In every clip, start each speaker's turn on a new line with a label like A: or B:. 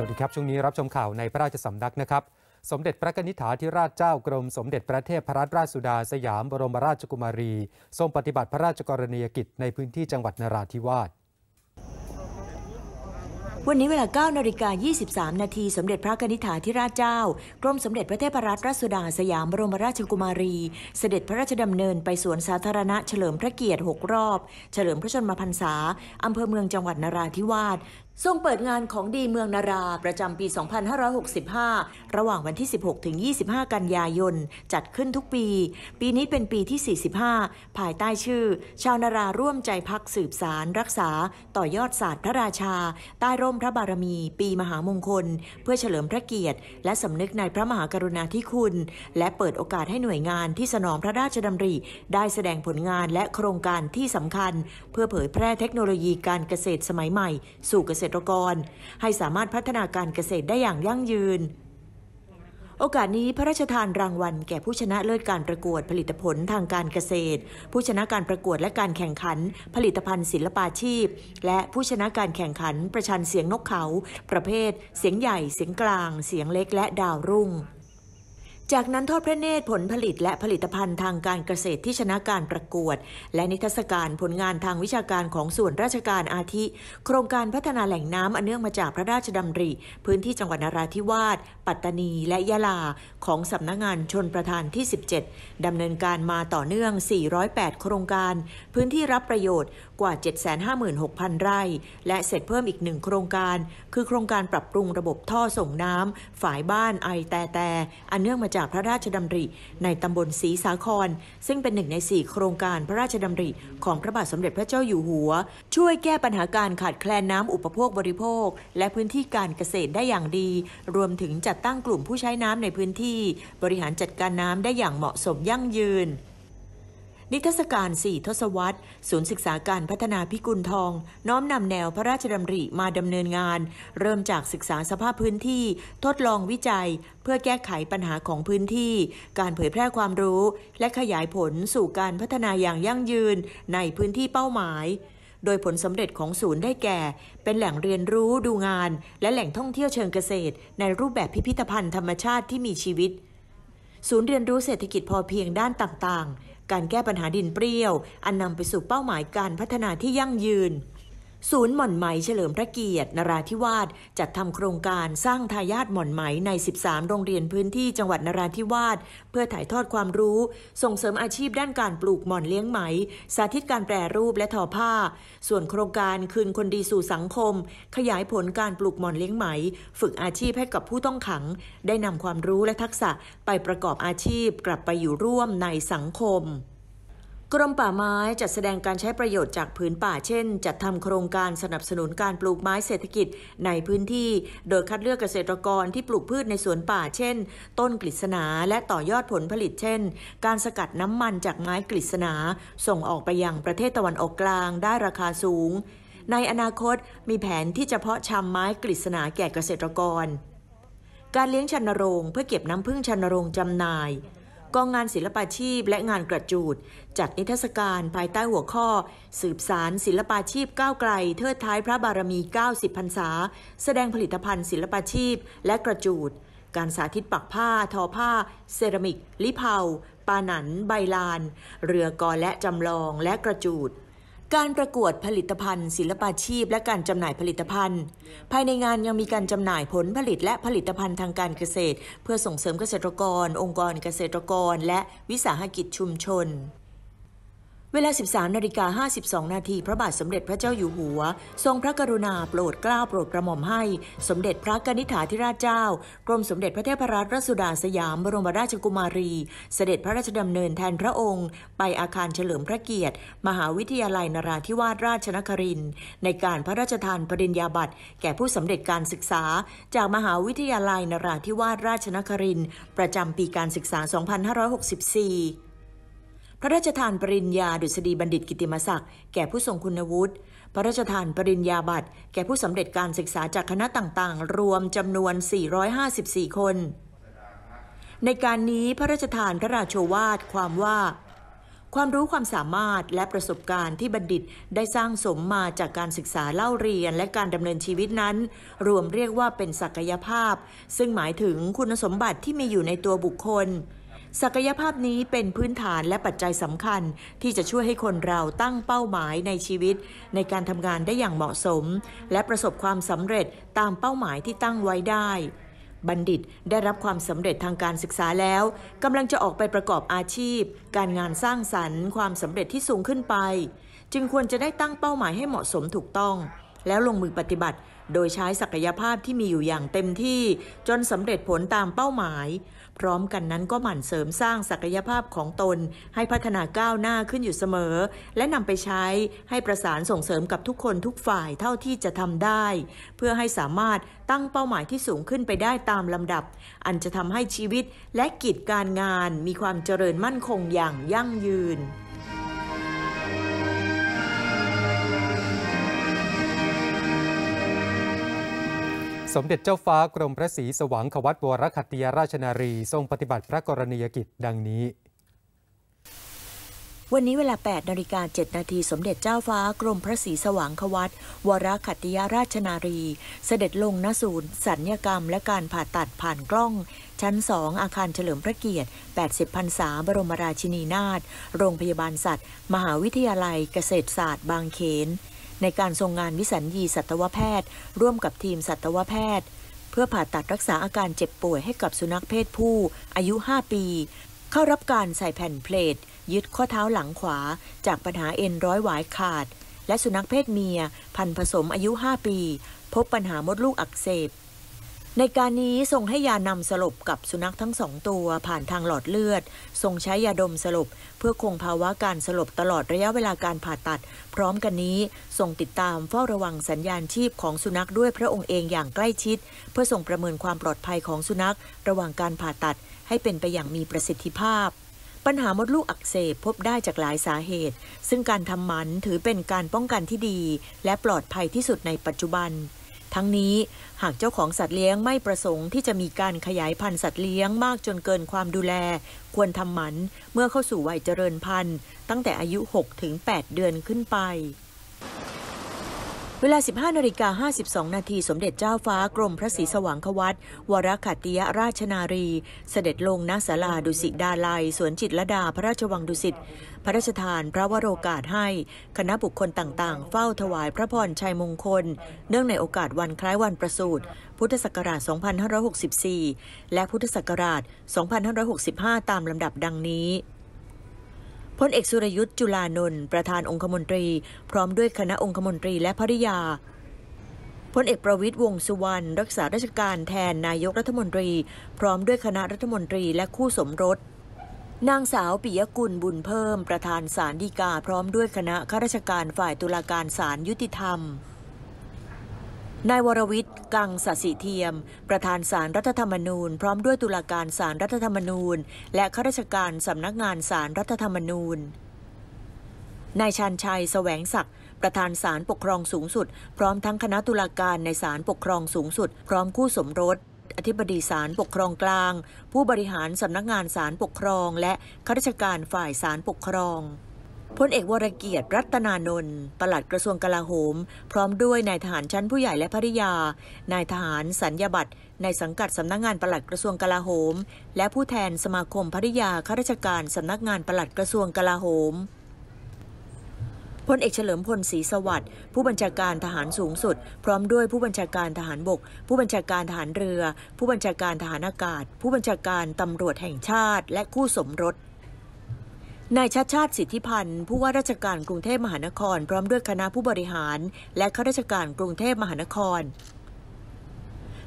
A: สวัสดีครับช่วงนี้รับชมข่าวในพระราชสำนักนะครับ สมเด็จพระนิธิาธิราชเจ้ากรมสมเด็จพระเทพรัตนราชสุดา สยามบรมราชกุมารี ทรงปฏิบัติพระราชกรณียกิจในพื้นที่จังหวัดนราธิวาส
B: วันนี้เวลา 9นาฬิกา23 นาที สมเด็จพระนิธิาธิราชเจ้า กรมสมเด็จพระเทพรัตนราชสุดา สยามบรมราชกุมารี เสด็จพระราชดำเนิน ไปสวนสาธารณะเฉลิมพระเกียรติ6รอบ เฉลิมพระชนมพรรษาอำเภอเมืองจังหวัดนราธิวาสทรงเปิดงานของดีเมืองนาราประจำปี 2565 ระหว่างวันที่ 16 ถึง 25 กันยายนจัดขึ้นทุกปี ปีนี้เป็นปีที่ 45 ภายใต้ชื่อ ชาวนาราร่วมใจพักสืบสารรักษา ต่อยอดศาสตร์พระราชา ใต้ร่มพระบารมี ปีมหามงคล เพื่อเฉลิมพระเกียรติ และสำนึกในพระมหากรุณาธิคุณและเปิดโอกาสให้หน่วยงานที่สนองพระราชดำริ ได้แสดงผลงานและโครงการที่สำคัญ เพื่อเผยแพร่เทคโนโลยีการเกษตรสมัยใหม่ สู่เกษตรตรกรให้สามารถพัฒนาการเกษตรได้อย่างยั่งยืน โอกาสนี้พระราชทานรางวัลแก่ผู้ชนะเลิศการประกวดผลิตผลทางการเกษตร ผู้ชนะการประกวดและการแข่งขัน ผลิตภัณฑ์ ศิลปาชีพ และผู้ชนะการแข่งขันประชันเสียงนกเขาประเภทเสียงใหญ่ เสียงกลาง เสียงเล็ก และดาวรุ่งจากนั้นทอดพระเนตรผลผลิตและผลิตภัณฑ์ทางการเกษตรที่ชนะการประกวด และนิทรรศการผลงานทางวิชาการของส่วนราชการอาทิ โครงการพัฒนาแหล่งน้ำอันเนื่องมาจากพระราชดำริ พื้นที่จังหวัดนราธิวาสปัตตานีและยะลา ของสำนักงงานชนประธานที่ 17ดำเนินการมาต่อเนื่อง 408 โครงการพื้นที่รับประโยชน์กว่า 756,000 ไร่ และเสร็จเพิ่มอีกหนึ่งโครงการ คือโครงการปรับปรุงระบบท่อส่งน้ำฝายบ้านไอแต่แต่ อันเนื่องมาจากพระราชดำริ ในตำบลศรีสาคร ซึ่งเป็นหนึ่งในสี่โครงการพระราชดำริ ของพระบาทสมเด็จพระเจ้าอยู่หัว ช่วยแก้ปัญหาการขาดแคลนน้ำอุปโภคบริโภค และพื้นที่การเกษตรได้อย่างดี รวมถึงจัดตั้งกลุ่มผู้ใช้น้ำในพื้นที่ บริหารจัดการน้ำได้อย่างเหมาะสมยั่งยืนนิทรรศการสี่ทศวรรษ ศูนย์ศึกษาการพัฒนาพิกุลทอง น้อมนำแนวพระราชดำริมาดำเนินงาน เริ่มจากศึกษาสภาพพื้นที่ ทดลองวิจัย เพื่อแก้ไขปัญหาของพื้นที่ การเผยแพร่ความรู้ และขยายผลสู่การพัฒนาอย่างยั่งยืนในพื้นที่เป้าหมาย โดยผลสำเร็จของศูนย์ได้แก่ เป็นแหล่งเรียนรู้ดูงาน และแหล่งท่องเที่ยวเชิงเกษตร ในรูปแบบพิพิธภัณฑ์ธรรมชาติที่มีชีวิต ศูนย์เรียนรู้เศรษฐกิจพอเพียงด้านต่างๆการแก้ปัญหาดินเปรี้ยว อันนำไปสู่เป้าหมายการพัฒนาที่ยั่งยืนศูนย์หม่อนไหมเฉลิมพระเกียรตินราธิวาสจัดทำโครงการสร้างทายาทหม่อนไหมใน 13 โรงเรียนพื้นที่จังหวัดนราธิวาสเพื่อถ่ายทอดความรู้ ส่งเสริมอาชีพด้านการปลูกหม่อนเลี้ยงไหม สาธิตการแปรรูปและทอผ้า ส่วนโครงการคืนคนดีสู่สังคม ขยายผลการปลูกหม่อนเลี้ยงไหม ฝึกอาชีพให้กับผู้ต้องขัง ได้นำความรู้และทักษะไปประกอบอาชีพกลับไปอยู่ร่วมในสังคมกรมป่าไม้จัดแสดงการใช้ประโยชน์จากพื้นป่า เช่น จัดทำโครงการสนับสนุนการปลูกไม้เศรษฐกิจในพื้นที่ โดยคัดเลือกเกษตรกรที่ปลูกพืชในสวนป่า เช่น ต้นกฤษณา และต่อยอดผลผลิต เช่น การสกัดน้ำมันจากไม้กฤษณาส่งออกไปยังประเทศตะวันออกกลางได้ราคาสูง ในอนาคตมีแผนที่จะเพาะชำไม้กฤษณาแก่เกษตรกร การเลี้ยงชันโรงเพื่อเก็บน้ำพึ่งชันโรงจำหน่ายกองงานศิลปาชีพและงานกระจูด จัดนิทรรศการภายใต้หัวข้อ สืบสารศิลปาชีพก้าวไกลเทิดท้ายพระบารมี 90 พรรษา แสดงผลิตภัณฑ์ศิลปาชีพและกระจูด การสาธิตปักผ้า ทอผ้า เซรามิก ลิเผาปานัน ใบลาน เรือกอและจำลองและกระจูดการประกวดผลิตภัณฑ์ศิลปาชีพ และการจำหน่ายผลิตภัณฑ์ ภายในงานยังมีการจำหน่ายผลผลิตและผลิตภัณฑ์ทางการเกษตร เพื่อส่งเสริมเกษตรกร องค์กรเกษตรกร และวิสาหกิจชุมชนเวลา 13นาฬิกา52 นาทีพระบาทสมเด็จพระเจ้าอยู่หัว ทรงพระกรุณาโปรดเกล้าโปรดกระหม่อมให้ สมเด็จพระกนิษฐาธิราชเจ้ากรมสมเด็จพระเทพรัตนราชสุดาสยามบรมราชกุมารี เสด็จพระราชดำเนินแทนพระองค์ ไปอาคารเฉลิมพระเกียรติ มหาวิทยาลัยนราธิวาสราชนครินในการพระราชทานปริญญาบัตร แก่ผู้สำเร็จการศึกษา จากมหาวิทยาลัยนราธิวาสราชนครินประจำปีการศึกษา 2564พระราชทานปริญญาดุษฎีบัณฑิตกิติมศักดิ์แก่ผู้ทรงคุณวุฒิ พระราชทานปริญญาบัตรแก่ผู้สำเร็จการศึกษาจากคณะต่างๆ รวมจำนวน 454 คน ในการนี้พระราชทานพระราโชวาทความว่า ความรู้ความสามารถและประสบการณ์ที่บัณฑิตได้สร้างสมมาจากการศึกษาเล่าเรียนและการดำเนินชีวิตนั้น รวมเรียกว่าเป็นศักยภาพ ซึ่งหมายถึงคุณสมบัติที่มีอยู่ในตัวบุคคลศักยภาพนี้เป็นพื้นฐานและปัจจัยสำคัญ ที่จะช่วยให้คนเราตั้งเป้าหมายในชีวิต ในการทำงานได้อย่างเหมาะสม และประสบความสำเร็จตามเป้าหมายที่ตั้งไว้ได้ บัณฑิตได้รับความสำเร็จทางการศึกษาแล้วกำลังจะออกไปประกอบอาชีพ การงานสร้างสรรค์ ความสำเร็จที่สูงขึ้นไป จึงควรจะได้ตั้งเป้าหมายให้เหมาะสมถูกต้อง แล้วลงมือปฏิบัติโดยใช้ศักยภาพที่มีอยู่อย่างเต็มที่ จนสำเร็จผลตามเป้าหมาย พร้อมกันนั้นก็หมั่นเสริมสร้างศักยภาพของตนให้พัฒนาก้าวหน้าขึ้นอยู่เสมอ และนำไปใช้ให้ประสานส่งเสริมกับทุกคนทุกฝ่ายเท่าที่จะทำได้ เพื่อให้สามารถตั้งเป้าหมายที่สูงขึ้นไปได้ตามลำดับ อันจะทำให้ชีวิตและกิจการงานมีความเจริญมั่นคงอย่างยั่งยืน
A: สมเด็จเจ้าฟ้ากรมพระศรีสว่างขวัตวรคัตยราชนารี ทรงปฏิบัติพระกรณียกิจดังนี้
B: วันนี้เวลา 8 นาฬิกา7นาที สมเด็จเจ้าฟ้า กรมพระศรีสว่างขวัตวรคัตยราชนารี เสด็จลงณศูนย์ สัญญกรรม และการผ่าตัดผ่านกล้อง ชั้น 2 อาคารเฉลิมพระเกียรติ 80พรรษา บรมราชินีนาถโรงพยาบาลสัตว์ มหาวิทยาลัย เกษตรศาสตร์บางเขนในการทรงงานวิสัญญีสัตวแพทย์ ร่วมกับทีมสัตวแพทย์ เพื่อผ่าตัดรักษาอาการเจ็บป่วยให้กับสุนัขเพศผู้ อายุ 5 ปี เข้ารับการใส่แผ่นเพลทยึดข้อเท้าหลังขวา จากปัญหาเอ็นร้อยหวายขาด และสุนัขเพศเมีย พันผสมอายุ 5 ปี พบปัญหามดลูกอักเสบในการนี้ทรงให้ยานำสลบกับสุนัขทั้งสองตัวผ่านทางหลอดเลือดทรงใช้ยาดมสลบเพื่อคงภาวะการสลบตลอดระยะเวลาการผ่าตัด พร้อมกันนี้ทรงติดตามเฝ้าระวังสัญญาณชีพของสุนัขด้วยพระองค์เองอย่างใกล้ชิด เพื่อส่งประเมินความปลอดภัยของสุนัข ระหว่างการผ่าตัด ให้เป็นไปอย่างมีประสิทธิภาพ ปัญหามดลูกอักเสบพบได้จากหลายสาเหตุ ซึ่งการทำหมันถือเป็นการป้องกันที่ดี และปลอดภัยที่สุดในปัจจุบันทั้งนี้หากเจ้าของสัตว์เลี้ยงไม่ประสงค์ที่จะมีการขยายพันธุ์สัตว์เลี้ยงมากจนเกินความดูแล ควรทำหมันเมื่อเข้าสู่วัยเจริญพันธุ์ ตั้งแต่อายุ6-8ถึงเดือนขึ้นไปเวลา 15นาฬิกา52นาทีสมเด็จเจ้าฟ้ากรมพระศรีสว่างควัตวรคัตติยราชนารี เสด็จลงณศาลาดุสิตดาลัยสวนจิตรดาพระราชวังดุสิตพระราชทาน พระวโรกาสให้ คณะบุคคลต่างๆ เฝ้าถวายพระพรชัยมงคล เนื่องในโอกาสวันคล้ายวันประสูติพุทธศักราช2564 และพุทธศักราช 2565 ตามลำดับดังนี้พลเอกสุรยุทธ์จุลานนท์ประธานองคมนตรี พร้อมด้วยคณะองคมนตรีและภริยา พลเอกประวิทร์วงสุวรรณรักษาราชการแทนนายกรัฐมนตรี พร้อมด้วยคณะรัฐมนตรีและคู่สมรส นางสาวปิยกุลบุญเพิ่มประธานศาลฎีกา พร้อมด้วยคณะข้าราชการฝ่ายตุลาการศาลยุติธรรมนายวรวิทย์ กังสัสิเทียม ประธานสารรัฐธรรมนูญพร้อมด้วยตุลาการสารรัฐธรรมนูญ และข้าราชการสำนักงานสารรัฐธรรมนูญนายชันชัยสแสวงศักดิ์ประธานสารปกครองสูงสุด พร้อมทั้งคณะตุลาการในสารปกครองสูงสุด พร้อมคู่สมรสอธิบดีสารปกครองกลาง ผู้บริหารสำนักงานสารปกครอง และข้าราชการฝ่ายสารปกครองพลเอกวรเกียรติรัตนานนท์ปลัดกระทรวงกลาโหม พร้อมด้วยนายทหารชั้นผู้ใหญ่และภริยา นายทหารสัญญาบัตรในสังกัดสำนักงงานปลัดกระทรวงกลาโหม และผู้แทนสมาคมภริยาข้าราชการสำนักงานปลัดกระทรวงกลาโหมพลเอกเฉลิมพลศรีสวัสดิ์ผู้บัญชาการทหารสูงสุด พร้อมด้วยผู้บัญชาการทหารบก ผู้บัญชาการทหารเรือ ผู้บัญชาการทหารอากาศ ผู้บัญชาการตำรวจแห่งชาติและคู่สมรสนายชัดชาติสิทธิพันธ์ผู้ว่าราชการกรุงเทพมหานคร พร้อมด้วยคณะผู้บริหาร และข้าราชการกรุงเทพมหานคร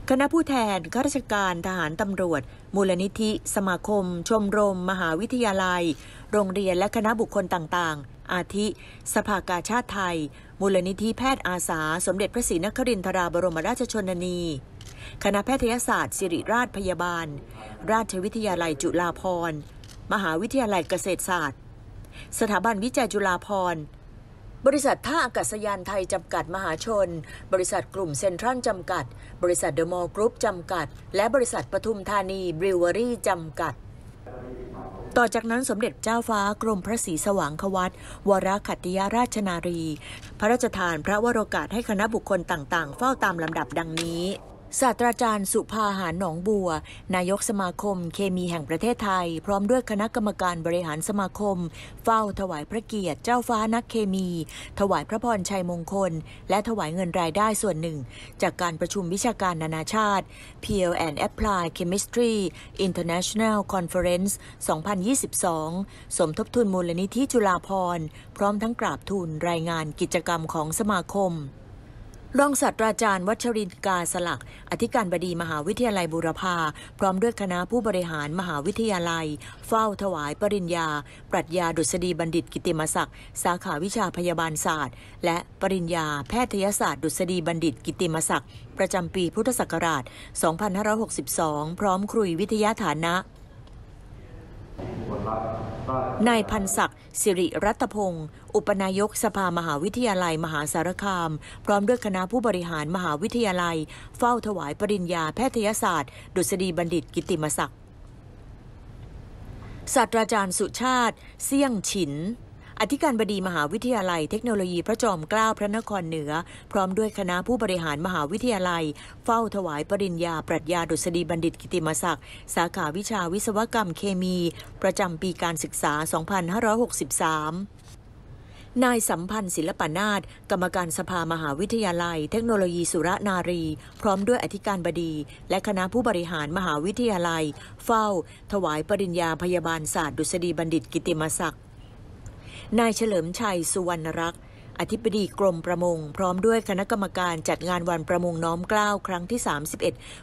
B: คณะผู้แทนข้าราชการทหารตำรวจ มูลนิธิ สมาคมชมรม มหาวิทยาลัย โรงเรียนและคณะบุคคลต่างๆ อาทิสภากาชาติไทย มูลนิธิแพทย์อาสา สมเด็จพระศรีนครินทราบรมราชชนนี คณะแพทยศาสตร์ ศิริราชพยาบาล ราชวิทยาลัยจุฬาภรณ์มหาวิทยาลัยเกษตรศาสตร์ สถาบันวิจัยจุฬาภรณ์ บริษัทท่าอากาศยานไทยจำกัดมหาชน บริษัทกลุ่มเซ็นทรัลจำกัด บริษัทเดอะมอลล์กรุ๊ปจำกัด และบริษัทปทุมธานีบริวเวอรี่จำกัด ต่อจากนั้นสมเด็จเจ้าฟ้ากรมพระศรีสว่างควัต วรขัตติยาราชนารี พระราชทาน พระวโรกาสให้คณะบุคคลต่างๆเฝ้าตามลำดับดังนี้ศาสตราจารย์สุภาหารหนองบัว นายกสมาคม เคมีแห่งประเทศไทย พร้อมด้วยคณะกรรมการบริหารสมาคม เฝ้าถวายพระเกียรติเจ้าฟ้านักเคมี ถวายพระพรชัยมงคล และถวายเงินรายได้ส่วนหนึ่ง จากการประชุมวิชาการนานาชาติ Peel and Apply Chemistry International Conference 2022 สมทบทุนมูลนิธิจุฬาภรณ์พร้อมทั้งกราบทูลรายงานกิจกรรมของสมาคมรองศาสตราจารย์ วัชรินกาสลัก อธิการบดีมหาวิทยาลัยบูรพาพร้อมด้วยคณะผู้บริหารมหาวิทยาลัยเฝ้าถวายปริญญา ปรัชญาดุษฎีบัณฑิตกิติมศักดิ์สาขาวิชาพยาบาลศาสตร์ และปริญญาแพทยศาสตร์ ดุษฎีบัณฑิตกิติมศักดิ์ประจำปีพุทธศักราช 2562 พร้อมครุยวิทยาฐานะนายพันศักดิ์สิริรัตพงศ์อุปนายกสภามหาวิทยาลัย มหาสารคาม พร้อมด้วยคณะผู้บริหารมหาวิทยาลัย เฝ้าถวายปริญญาแพทยศาสตร์ดุษฎีบัณฑิตกิติมศักดิ์ศาสตราจารย์สุชาติเสี่ยงฉินอธิการบดีมหาวิทยาลัย เทคโนโลยีพระจอมเกล้าพระนครเหนือ พร้อมด้วยคณะผู้บริหารมหาวิทยาลัย เฝ้าถวายปริญญาปรัชญาดุษฎีบัณฑิตกิติมศักดิ์ สาขาวิชาวิศวกรรมเคมีประจำปีการศึกษา 2563 นายสัมพันธ์ ศิลปนาฏกรรมการสภามหาวิทยาลัย เทคโนโลยีสุรนารี พร้อมด้วยอธิการบดี และคณะผู้บริหารมหาวิทยาลัย เฝ้า ถวายปริญญาพยาบาลศาสตร์ดุษฎีบัณฑิตกิติมศักดิ์นายเฉลิมชัยสุวรรณรักษ์อธิบดีกรมประมง พร้อมด้วยคณะกรรมการจัดงานวันประมงน้อมเกล้าครั้งที่ 31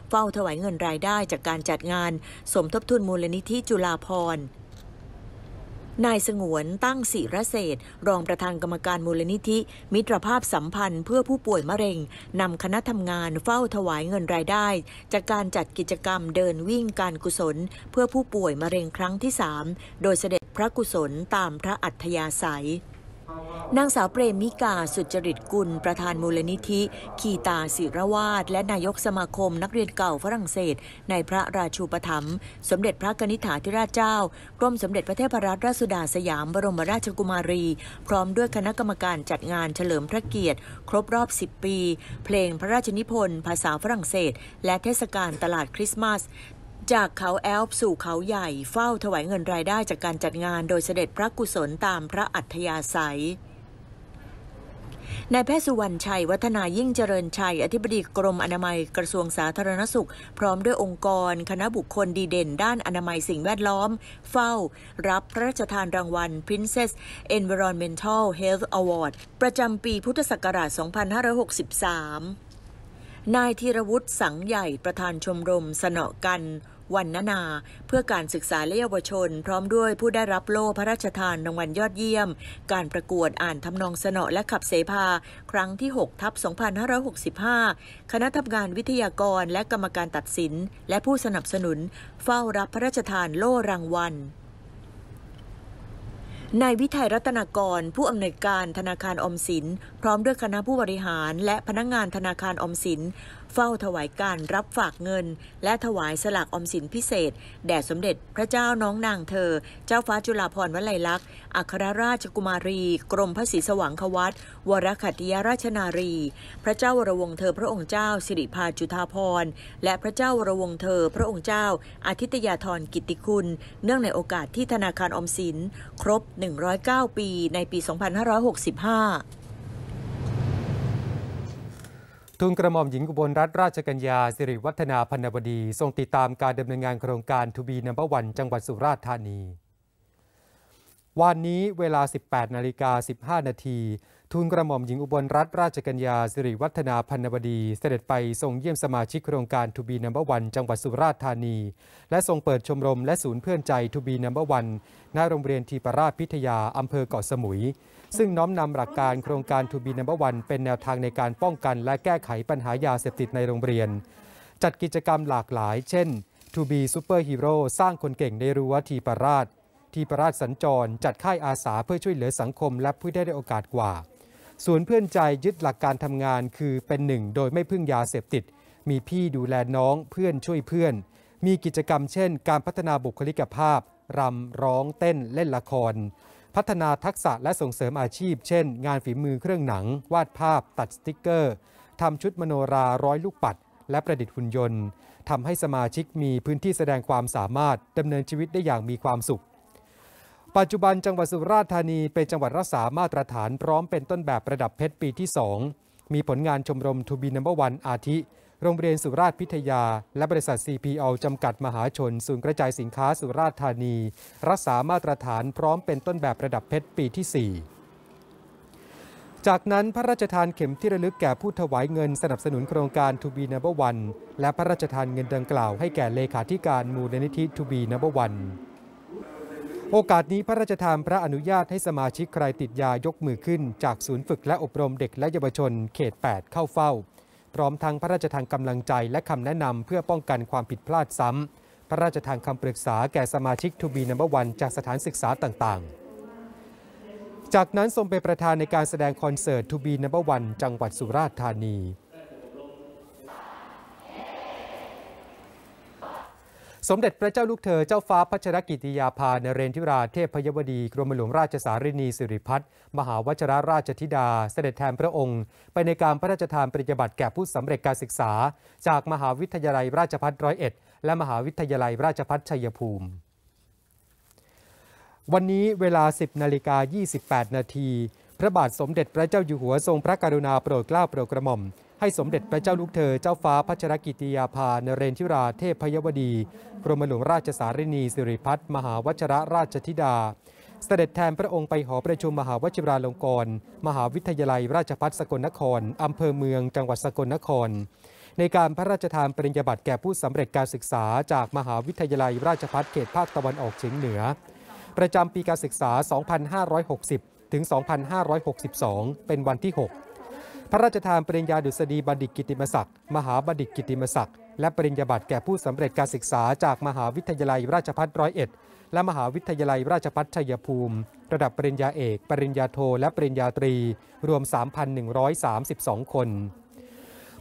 B: เฝ้าถวายเงินรายได้จากการจัดงาน สมทบทุนมูลนิธิจุฬาภรณ์นายสงวนตั้งศิรเศษรองประธานกรรมการมูลนิธิ มิตรภาพสัมพันธ์เพื่อผู้ป่วยมะเร็งนำคณะทำงานเฝ้าถวายเงินรายได้ จากการจัดกิจกรรมเดินวิ่งการกุศลเพื่อผู้ป่วยมะเร็งครั้งที่ 3 โดยเสด็จพระกุศลตามพระอัธยาศัยนางสาวเปรมมิกา สุจริตกุลประธานมูลนิธิคีตาศิรวาดและนายกสมาคมนักเรียนเก่าฝรั่งเศส ในพระราชูปถัมภ์สมเด็จพระกนิษฐาธิราชเจ้ากรมสมเด็จพระเทพรัตนราชสุดาสยามบรมราชกุมารี พร้อมด้วยคณะกรรมการจัดงานเฉลิมพระเกียรติ ครบรอบ 10 ปี เพลงพระราชนิพนธ์ภาษาฝรั่งเศส และเทศกาลตลาดคริสต์มาสจากเขาแอลป์สู่เขาใหญ่เฝ้าถวายเงินรายได้จากการจัดงานโดยเสด็จพระกุศลตามพระอัธยาศัยนายแพทย์สุวรรณชัย วัฒนายิ่งเจริญชัย อธิบดีกรมอนามัยกระทรวงสาธารณสุขพร้อมด้วยองค์กร คณะบุคคลดีเด่นด้านอนามัยสิ่งแวดล้อม เฝ้ารับพระราชทานรางวัล Princess Environmental Health Award ประจำปีพุทธศักราช 2563 นายธีรวุฒิสังใหญ่ประธานชมรมสนอกันวันนานาเพื่อการศึกษาและเยาวชน พร้อมด้วยผู้ได้รับโล่พระราชทานรางวัลยอดเยี่ยม การประกวดอ่านทำนองสนอและขับเสภา ครั้งที่6ทับ2565 คณะทำงานวิทยากรและกรรมการตัดสิน และผู้สนับสนุน เฝ้ารับพระราชทานโล่รางวัล นายวิทัยรัตนากรผู้อำนวยการธนาคารอมสิน พร้อมด้วยคณะผู้บริหาร และพนักงงานธนาคารอมสินเฝ้าถวายการรับฝากเงิน และถวายสลากอมสินพิเศษ แด่สมเด็จพระเจ้าน้องนางเธอ เจ้าฟ้าจุฬาภรณ์วลัยลักษณ์ อัครราชกุมารี กรมพระศรีสว่างควัต วรขัติยราชนารี พระเจ้าวรวงเธอพระองค์เจ้าสิริพาจุธาภรณ์และพระเจ้าวรวงเธอ พระองค์เจ้าอาทิตยาธรกิติคุณ เนื่องในโอกาสที่ธนาคารอมสินครบ 109 ปีในปี 2565
A: ทุนกระหม่อมหญิงอุบลรัตนราชกัญญาสิริวัฒนาพันบดี ทรงติดตามการดำเนินงานโครงการทูบีนัมเบอร์วันจังหวัดสุราษฎร์ธานี วันนี้เวลา 18 นาฬิกา 15 นาทีทุนกระหม่อมหญิงอุบลรัตนราชกัญญาสิริวัฒนาพันบดีเสด็จไปทรงเยี่ยมสมาชิกโครงการทูบีนัมเบอร์วันจังหวัดสุราษฎร์ธานี และทรงเปิดชมรมและศูนย์เพื่อนใจทูบีนัมเบอร์วันณโรงเรียนทีปราชพิทยาอำเภอเกาะสมุยซึ่งน้อมนำหลักการโครงการทูบีนัมเบอร์วันเป็นแนวทางในการป้องกันและแก้ไขปัญหายาเสพติดในโรงเรียน จัดกิจกรรมหลากหลาย เช่นทูบีซูเปอร์ฮีโร่สร้างคนเก่งในรั้วทีปราชทีปราชสัญจรจัดค่ายอาสาเพื่อช่วยเหลือสังคมและผู้ได้ได้โอกาสกว่าศูนย์เพื่อนใจยึดหลักการทำงานคือเป็นหนึ่งโดยไม่พึ่งยาเสพติด มีพี่ดูแลน้องเพื่อนช่วยเพื่อน มีกิจกรรมเช่น การพัฒนาบุคลิกภาพรำร้องเต้นเล่นละครพัฒนาทักษะและส่งเสริมอาชีพ เช่น งานฝีมือเครื่องหนัง วาดภาพ ตัดสติกเกอร์ ทำชุดมโนราร้อยลูกปัด และประดิษฐ์หุ่นยนต์ทำให้สมาชิกมีพื้นที่แสดงความสามารถดำเนินชีวิตได้อย่างมีความสุข ปัจจุบันจังหวัดสุราษฎร์ธานีเป็นจังหวัดรักษามาตรฐานพร้อมเป็นต้นแบบระดับเพชรปีที่ 2 มีผลงานชมรมทูบีนัมเบอร์วันอาทิโรงเรียนสุราษฎร์พิทยา และบริษัท CPO จำกัดมหาชน ศูนย์กระจายสินค้าสุราษฎร์ธานี รักษามาตรฐานพร้อมเป็นต้นแบบระดับเพชร ปีที่ 4 จากนั้นพระราชทานเข็มที่ระลึกแก่ผู้ถวายเงินสนับสนุนโครงการทูบีนับวันและพระราชทานเงินดังกล่าวให้แก่เลขาธิการมูลนิธิทูบีนับวัน โอกาสนี้พระราชทานพระอนุญาตให้สมาชิกใครติดยายกมือขึ้นจากศูนย์ฝึกและอบรมเด็กและเยาวชน เขต8เข้าเฝ้าพร้อมทั้งพระราชทานกำลังใจและคำแนะนำเพื่อป้องกันความผิดพลาดซ้ำพระราชทานคำปรึกษาแก่สมาชิกทูบีนัมเบอร์วันจากสถานศึกษาต่าง ๆ จากนั้นทรงเป็นประธานในการแสดงคอนเสิร์ตทูบีนัมเบอร์วันจังหวัดสุราษฎร์ธานีสมเด็จพระเจ้าลูกเธอเจ้าฟ้าพัชรกิติยาภานเรนทิรา เทพยวดี กรมหลวงราชสารินีสิริพัฒน์ มหาวชรราชธิดา เสด็จแทนพระองค์ ไปในการพระราชทานปริญญาบัตรแก่ผู้สำเร็จการศึกษา จากมหาวิทยาลัยราชพั์ร้อยเอ็ดและมหาวิทยาลัยราชพั์ชัยภูมิ วันนี้เวลา 10 นาฬิกา 28 นาทีพระบาทสมเด็จพระเจ้าอยู่หัวทรงพระกรุณาโปรดเกล้าโปรดกระหม่อมให้สมเด็จพระเจ้าลูกเธอ เจ้าฟ้าพัชรกิติยาภานเรนทิราเทพพยวดีกรมหลวงราชสารินีสิริพัฒมหาวัชรราชธิดา เสด็จแทนพระองค์ไปหอประชุมมหาวชิราลงกรณ์มหาวิทยาลัยราชพัฒสกลนครอำเภอเมืองจังหวัดสกลนคร ในการพระราชทานปริญญาบัตรแก่ผู้สำเร็จการศึกษาจากมหาวิทยาลัยราชพัฒเขตภาคตะวันออกเฉียงเหนือ ประจำปีการศึกษา 2560ถึง 2562 เป็นวันที่ 6 พระราชทานปริญญาดุษฎีบัณฑิตกิติมศักดิ์ มหาบัณฑิตกิติมศักดิ์ และปริญญาบัตรแก่ผู้สำเร็จการศึกษาจากมหาวิทยาลัยราชภัฏร้อยเอ็ดและมหาวิทยาลัยราชภัฏชัยภูมิ ระดับปริญญาเอก ปริญญาโท และปริญญาตรีรวม 3,132 คน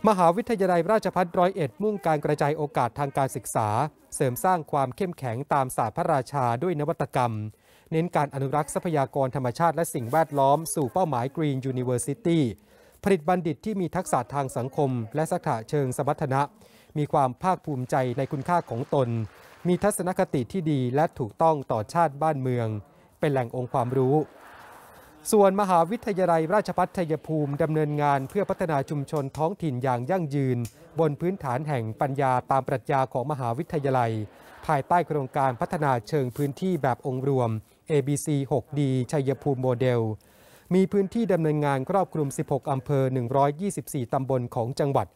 A: มหาวิทยาลัยราชภัฏร้อยเอ็ดมุ่งการกระจายโอกาสทางการศึกษา เสริมสร้างความเข้มแข็งตามศาสตร์พระราชาด้วยนวัตกรรมเน้นการอนุรักษ์ทรัพยากรธรรมชาติและสิ่งแวดล้อม สู่เป้าหมาย Green University ผลิตบัณฑิตที่มีทักษะทางสังคม และสักษะเชิงสมรรถนะ มีความภาคภูมิใจในคุณค่าของตน มีทัศนคติที่ดีและถูกต้องต่อชาติบ้านเมือง เป็นแหล่งองค์ความรู้ ส่วนมหาวิทยาลัยราชพัฒยภูมิดำเนินงานเพื่อพัฒนาชุมชนท้องถิ่นอย่างยั่งยืน บนพื้นฐานแห่งปัญญาตามปรัชญาของมหาวิทยาลัยภายใต้โครงการพัฒนาเชิงพื้นที่แบบองค์รวม ABC 6D ชัยภูมิโมเดล มีพื้นที่ดำเนินงานครอบคลุม 16อำเภอ 124ตำบลของจังหวัด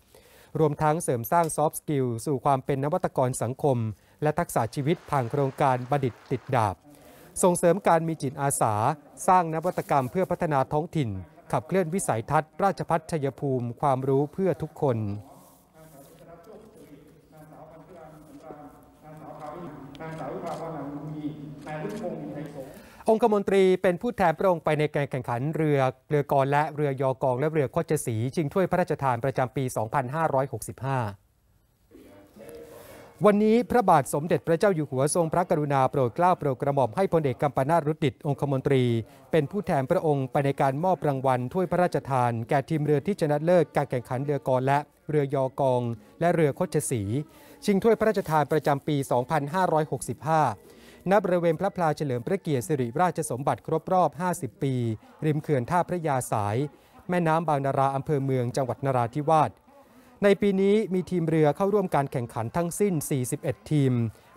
A: รวมทั้งเสริมสร้างซอฟต์สกิลสู่ความเป็นนวัตกรสังคม และทักษะชีวิตผ่านโครงการบัณฑิตติดดาบ ส่งเสริมการมีจิตอาสา สร้างนวัตกรรมเพื่อพัฒนาท้องถิ่น ขับเคลื่อนวิสัยทัศน์ ราชพัฒชัยภูมิความรู้เพื่อทุกคนองคมนตรีเป็นผู้แทนพระองค์ไปในการแข่งขันเรือเรือกนและเรือยอกองและเรือโคจสีชิงถ้วยพระราชทานประจำปี 2565 วันนี้พระบาทสมเด็จพระเจ้าอยู่หัวทรงพระกรุณาโปรดเกล้า โปรดกระหม่อมให้พลเอกกัมปนาตรุดิตองคมนตรีเป็นผู้แทนพระองค์ไปในการมอบรางวัลถ้วยพระราชทาน แก่ทีมเรือที่ชนะเลิศการแข่งขันเรือกอและเรือยอกอง และเรือโคจสี ชิงถ้วยพระราชทานประจำปี 2565ณบริเวณพระพลาเฉลิมพระเกียรติสิริราชสมบัติครบรอบ 50 ปี ริมเขื่อนท่าพระยาสาย แม่น้ำบางนาราอำเภอเมืองจังหวัดนราธิวาสในปีนี้มีทีมเรือเข้าร่วมการแข่งขันทั้งสิ้น 41 ทีม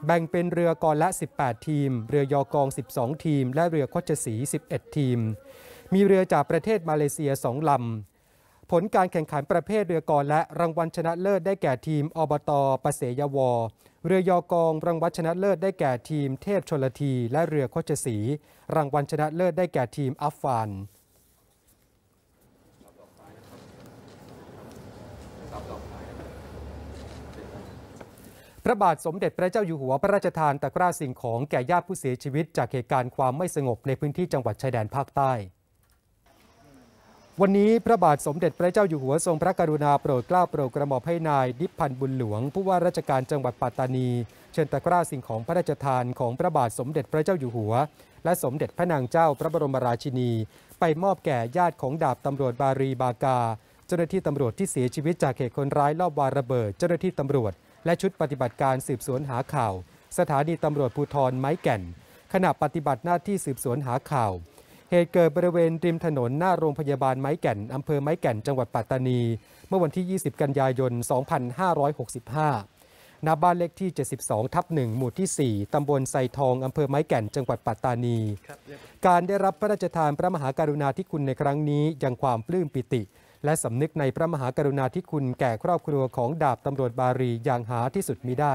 A: แบ่งเป็นเรือกอละ 18 ทีม เรือยอกอง 12 ทีม และเรือคชสี 11 ทีม มีเรือจากประเทศมาเลเซีย 2 ลำผลการแข่งขันประเภทเรือกอและรางวัลชนะเลิศได้แก่ทีม อบตปเสยวเรือยอกองรางวัลชนะเลิศได้แก่ทีมเทพชนลทีและเรือโคชสี รางวัลชนะเลิศได้แก่ทีมอัฟฟานพระบาทสมเด็จพระเจ้าอยู่หัวพระราชทานตะกร้าสิ่งของแก่ญาติผู้เสียชีวิต จากเหตุการณ์ความไม่สงบในพื้นที่จังหวัดชายแดนภาคใต้วันนี้พระบาทสมเด็จพระเจ้าอยู่หัวทรงพระกรุณาโปรดเกล้าโปรดกระหม่อมให้นายดิพันธ์บุญหลวง ผู้ว่าราชการจังหวัดปัตตานี เชิญตะกร้าสิ่งของพระราชทานของพระบาทสมเด็จพระเจ้าอยู่หัว และสมเด็จพระนางเจ้าพระบรมราชินี ไปมอบแก่ญาติของดาบตำรวจบารีบากา เจ้าหน้าที่ตำรวจที่เสียชีวิตจากเหตุคนร้ายลอบวางระเบิดเจ้าหน้าที่ตำรวจ และชุดปฏิบัติการสืบสวนหาข่าวสถานีตำรวจภูธรไม้แก่น ขณะปฏิบัติหน้าที่สืบสวนหาข่าวตุเกิดบริเวณริมถนนหน้าโรงพยาบาลไม้แก่นอำเภอไม้แก่น จังหวัดปัตตานี เมื่อวันที่ 20 กันยายน 2565 นาบ้านเลขที่ 72 ทับ 1หมู่ที่ 4 ตำบลไซทองอำเภอไม้แก่น จังหวัดปัตตานี การได้รับพระราชทานพระมหากรุณาธิคุณในครั้งนี้ยังความปลื้มปิติ และสำนึกในพระมหากรุณาธิคุณแก่ครอบครัวของดาบตำรวจบารีอย่างหาที่สุดมิได้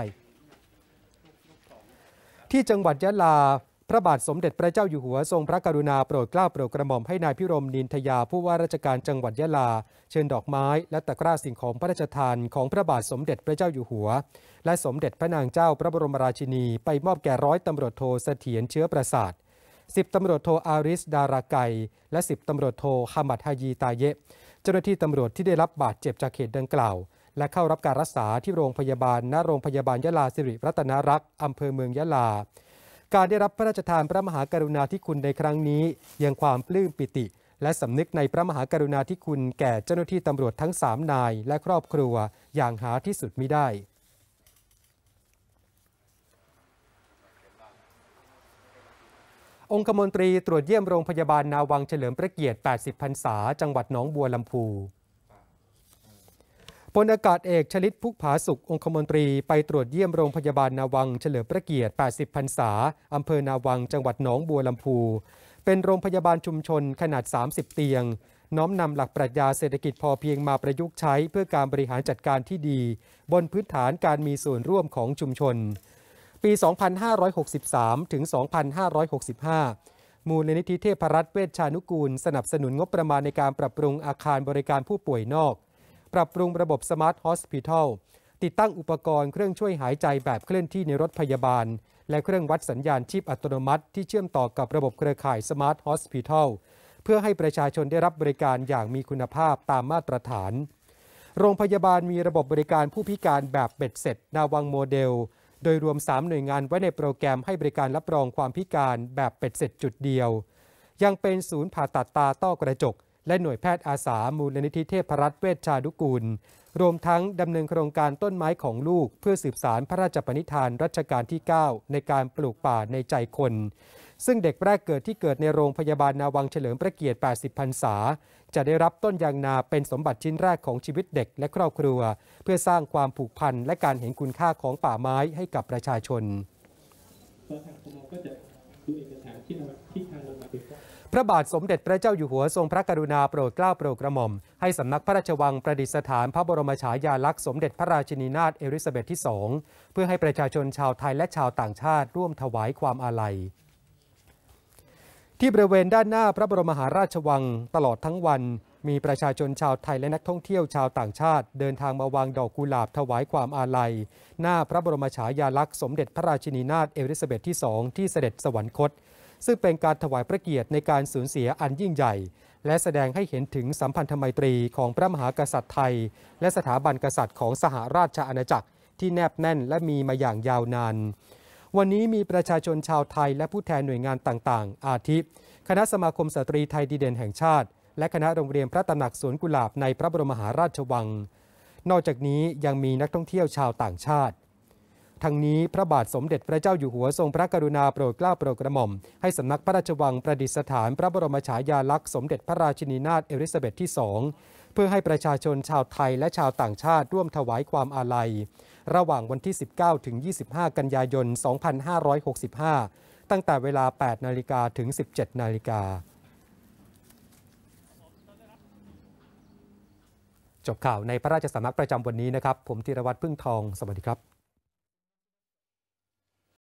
A: ที่จังหวัดยะลาพระบาทสมเด็จพระเจ้าอยู่หัวทรงพระกรุณาโปรดเกล้าโปรดกระหม่อมให้นายพิรมนินทยาผู้ว่าราชการจังหวัดยะลา เชิญดอกไม้และตะกร้าสิ่งของพระราชทานของพระบาทสมเด็จพระเจ้าอยู่หัว และสมเด็จพระนางเจ้าพระบรมราชินี ไปมอบแก่ร้อยตำรวจโทเสถียรเชื้อประสาทสิบตำรวจโทอาริสดาราไกและสิบตำรวจโทฮามัดฮายีตาเยะเจ้าหน้าที่ตำรวจที่ได้รับบาดเจ็บจากเหตุดังกล่าว และเข้ารับการรักษาที่โรงพยาบาลณโรงพยาบาลยะลาสิริรัตนารักษ์อำเภอเมืองยะลาการได้รับพระราชทานพระมหากรุณาธิคุณในครั้งนี้ยังความปลื้มปิติ และสำนึกในพระมหากรุณาธิคุณแก่เจ้าหน้าที่ตำรวจทั้ง 3 นายและครอบครัวอย่างหาที่สุดมิได้ องคมนตรีตรวจเยี่ยมโรงพยาบาลนาวังเฉลิมพระเกียรติ 80 พรรษา จังหวัดหนองบัวลำพูพลอากาศเอกชลิตพุกผาสุของคมนตรีไปตรวจเยี่ยมโรงพยาบาลนาวังเฉลิมพระเกียรติ 80 พรรษาอำเภอนาวังจังหวัดหนองบัวลำพู เป็นโรงพยาบาลชุมชนขนาด 30 เตียง น้อมนำหลักปรัชญาเศรษฐกิจพอเพียงมาประยุกต์ใช้เพื่อการบริหารจัดการที่ดี บนพื้นฐานการมีส่วนร่วมของชุมชน ปี 2563 ถึง 2565 มูลนิธิเทพรัตน์เวชชานุกูล สนับสนุนงบประมาณในการปรับปรุงอาคารบริการผู้ป่วยนอกปรับปรุงระบบสมาร์ทฮอสพิทอลติดตั้งอุปกรณ์เครื่องช่วยหายใจแบบเคลื่อนที่ในรถพยาบาล และเครื่องวัดสัญญาณชีพอัตโนมัติที่เชื่อมต่อกับระบบเครือข่ายสมาร์ทฮอสพิทอลเพื่อให้ประชาชนได้รับบริการอย่างมีคุณภาพตามมาตรฐาน โรงพยาบาลมีระบบบริการผู้พิการแบบเบ็ดเสร็จนาวังโมเดล โดยรวม3หน่วยงานไว้ในโปรแกรมให้บริการรับรองความพิการแบบเป็ดเสร็จจุดเดียว ยังเป็นศูนย์ผ่าตัดตาต้อกระจกและหน่วยแพทย์อาสา มูลนิธิเทพรัตน์เวชชาดุกูล รวมทั้งดำเนินโครงการต้นไม้ของลูกเพื่อสืบสารพระราชปณิธานรัชกาลที่ 9 ในการปลูกป่าในใจคน ซึ่งเด็กแรกเกิดที่เกิดในโรงพยาบาลนาวังเฉลิมพระเกียรติ 80พรรษา จะได้รับต้นยางนาเป็นสมบัติชิ้นแรกของชีวิตเด็กและครอบครัว เพื่อสร้างความผูกพันและการเห็นคุณค่าของป่าไม้ให้กับประชาชนทางคมก็จะดูเอกสารที่ทางโราพระบาทสมเด็จพระเจ้าอยู่หัวทรงพระกรุณาโปรดเกล้าโปรดกระหม่อมให้สำนักพระราชวังประดิษฐานพระบรมฉายาลักษณ์สมเด็จพระราชินีนาถเอลิซาเบธที่สองเพื่อให้ประชาชนชาวไทยและชาวต่างชาติ ร่วมถวายความอาลัยที่บริเวณด้านหน้าพระบรมมหาราชวังตลอดทั้งวัน มีประชาชนชาวไทยและนักท่องเที่ยวชาวต่างชาติ เดินทางมาวางดอกกุหลาบถวายความอาลัย หน้าพระบรมฉายาลักษณ์สมเด็จพระราชินีนาถเอลิซาเบธที่สองที่เสด็จสวรรคตซึ่งเป็นการถวายพระเกียรติในการสูญเสียอันยิ่งใหญ่ และแสดงให้เห็นถึงสัมพันธไมตรีของพระมหากษัตริย์ไทย และสถาบันกษัตริย์ของสหราชอาณาจักร ที่แนบแน่นและมีมาอย่างยาวนาน วันนี้มีประชาชนชาวไทยและผู้แทนหน่วยงานต่างๆ อาทิคณะสมาคมสตรีไทยดีเด่นแห่งชาติ และคณะโรงเรียนพระตำหนักสวนกุหลาบในพระบรมหาราชวัง นอกจากนี้ยังมีนักท่องเที่ยวชาวต่างชาติทั้งนี้พระบาทสมเด็จพระเจ้าอยู่หัวทรงพระกรุณาโปรดเกล้าโปรดกระหม่อม ให้สำนักพระราชวังประดิษฐาน พระบรมฉายาลักษณ์สมเด็จพระราชินีนาถเอลิซาเบธที่สองเพื่อให้ประชาชนชาวไทยและชาวต่างชาติร่วมถวายความอาลัย ระหว่างวันที่ 19 ถึง 25 กันยายน 2565 ตั้งแต่เวลา 8นาฬิกาถึง 17นาฬิกาจบข่าวในพระราชสำนักประจำวันนี้นะครับ ผมธีรวัตรพึ่งทองสวัสดีครับ